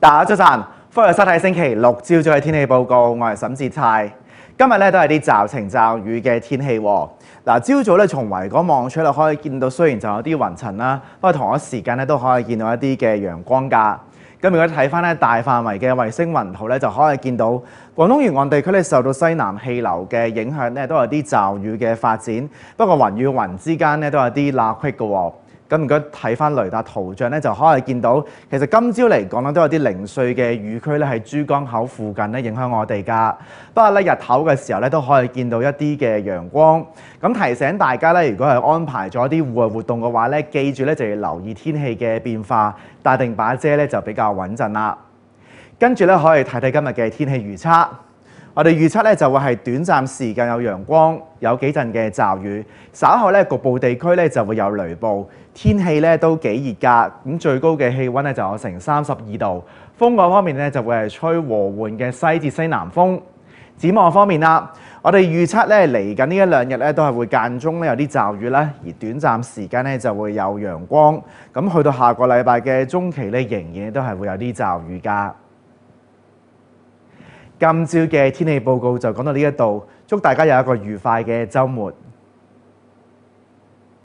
大家早晨，歡迎收睇星期六朝早嘅天氣報告，我係沈志泰。今日咧都係啲驟晴驟雨嘅天氣。嗱，朝早咧從維港望出咧，可以見到雖然就有啲雲層啦，不過同一時間咧都可以見到一啲嘅陽光㗎。咁如果睇翻咧大範圍嘅衛星雲圖咧，就可以見到廣東沿岸地區咧受到西南氣流嘅影響咧，都有啲驟雨嘅發展。不過雲與雲之間咧都有啲罅隙嘅喎。咁如果睇翻雷達圖像咧，就可以見到其實今朝嚟講咧，都有啲零碎嘅雨區咧，喺珠江口附近咧影響我哋噶。不過咧，日頭嘅時候咧，都可以見到一啲嘅陽光。咁提醒大家咧，如果係安排咗啲戶外活動嘅話咧，記住咧就要留意天氣嘅變化，帶定把遮咧就比較穩陣啦。跟住咧，可以睇睇今日嘅天氣預測。我哋預測咧就會係短暫時間有陽光，有幾陣嘅驟雨，稍後咧局部地區咧就會有雷暴，天氣咧都幾熱噶，咁最高嘅氣温咧就有成三十二度。風浪方面咧就會係吹和緩嘅西至西南風。展望方面啦，我哋預測咧嚟緊呢一兩日咧都係會間中咧有啲驟雨啦，而短暫時間咧就會有陽光。咁去到下個禮拜嘅中期咧，仍然都係會有啲驟雨㗎。今朝嘅天氣報告就講到呢一度，祝大家有一個愉快嘅週末。